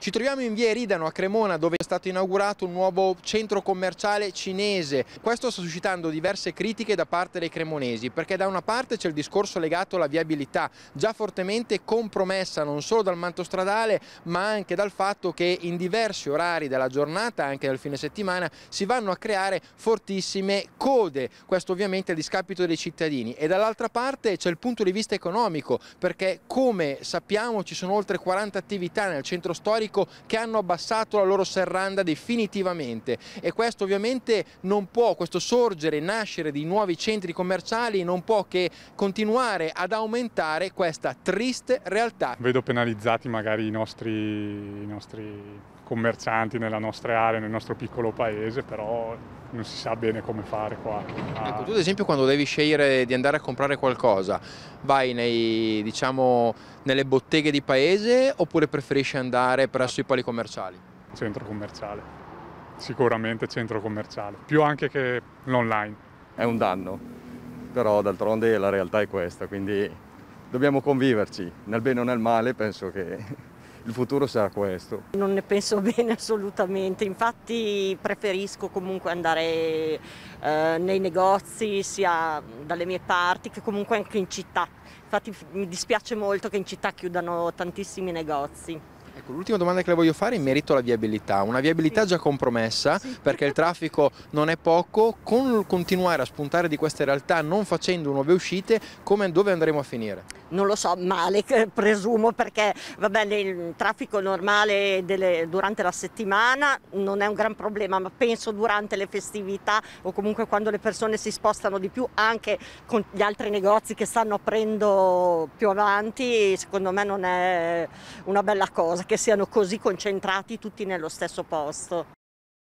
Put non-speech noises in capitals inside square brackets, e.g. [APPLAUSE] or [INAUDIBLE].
Ci troviamo in via Eridano a Cremona dove è stato inaugurato un nuovo centro commerciale cinese. Questo sta suscitando diverse critiche da parte dei cremonesi perché da una parte c'è il discorso legato alla viabilità già fortemente compromessa non solo dal manto stradale ma anche dal fatto che in diversi orari della giornata anche nel fine settimana si vanno a creare fortissime code. Questo ovviamente a discapito dei cittadini e dall'altra parte c'è il punto di vista economico perché come sappiamo ci sono oltre 40 attività nel centro storico pubblico che hanno abbassato la loro serranda definitivamente e questo ovviamente non può, questo sorgere e nascere di nuovi centri commerciali non può che continuare ad aumentare questa triste realtà. Vedo penalizzati magari i nostri, i nostri commercianti nella nostra area, nel nostro piccolo paese, però non si sa bene come fare qua. Ecco, ah. tu ad esempio quando devi scegliere di andare a comprare qualcosa, vai nei, diciamo, nelle botteghe di paese oppure preferisci andare presso i pali commerciali? Centro commerciale, sicuramente centro commerciale, più anche che l'online. È un danno, però d'altronde la realtà è questa, quindi dobbiamo conviverci, nel bene o nel male penso che il futuro sarà questo. Non ne penso [LAUGHS] bene assolutamente, infatti preferisco comunque andare eh, nei negozi sia dalle mie parti che comunque anche in città. Infatti mi dispiace molto che in città chiudano tantissimi negozi. Ecco, l'ultima domanda che le voglio fare è in merito alla viabilità, una viabilità sì. già compromessa sì. perché il traffico non è poco, con il continuare a spuntare di queste realtà non facendo nuove uscite, come, dove andremo a finire? Non lo so, male presumo perché va bene, il traffico normale delle, durante la settimana non è un gran problema, ma penso durante le festività o comunque quando le persone si spostano di più anche con gli altri negozi che stanno aprendo più avanti, secondo me non è una bella cosa cosa che siano così concentrati tutti nello stesso posto.